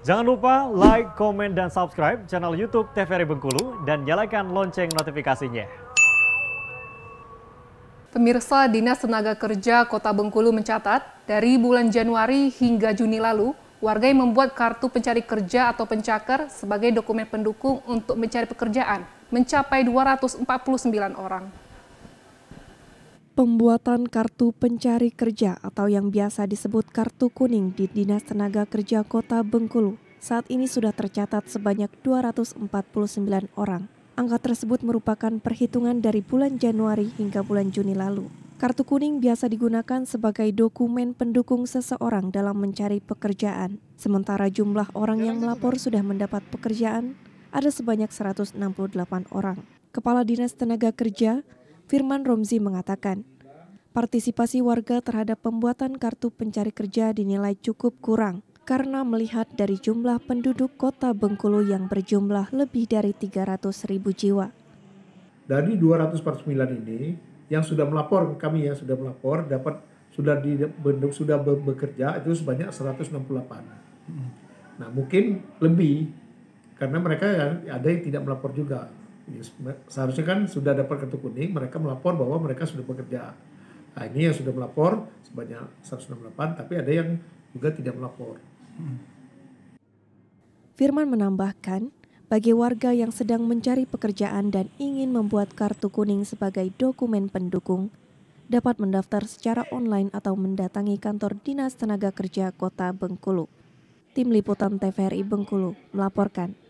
Jangan lupa like, komen, dan subscribe channel YouTube TVRI Bengkulu dan nyalakan lonceng notifikasinya. Pemirsa Dinas Tenaga Kerja Kota Bengkulu mencatat, dari bulan Januari hingga Juni lalu, warga yang membuat kartu pencari kerja atau pencaker sebagai dokumen pendukung untuk mencari pekerjaan mencapai 249 orang pembuatan kartu pencari kerja atau yang biasa disebut kartu kuning di Dinas Tenaga Kerja Kota Bengkulu saat ini sudah tercatat sebanyak 249 orang. Angka tersebut merupakan perhitungan dari bulan Januari hingga bulan Juni lalu. Kartu kuning biasa digunakan sebagai dokumen pendukung seseorang dalam mencari pekerjaan. Sementara jumlah orang yang melapor sudah mendapat pekerjaan ada sebanyak 168 orang. Kepala Dinas Tenaga Kerja Firman Romzi mengatakan, partisipasi warga terhadap pembuatan kartu pencari kerja dinilai cukup kurang karena melihat dari jumlah penduduk kota Bengkulu yang berjumlah lebih dari 300 ribu jiwa. Dari 249 ini, yang sudah melapor kami ya sudah melapor dapat sudah di sudah bekerja itu sebanyak 168. Hmm. Nah mungkin lebih karena mereka ada yang tidak melapor juga. Iya, seharusnya kan sudah dapat kartu kuning, mereka melapor bahwa mereka sudah bekerja. Nah, ini yang sudah melapor sebanyak 168, tapi ada yang juga tidak melapor. Firman menambahkan, bagi warga yang sedang mencari pekerjaan dan ingin membuat kartu kuning sebagai dokumen pendukung, dapat mendaftar secara online atau mendatangi kantor Dinas Tenaga Kerja Kota Bengkulu. Tim Liputan TVRI Bengkulu melaporkan.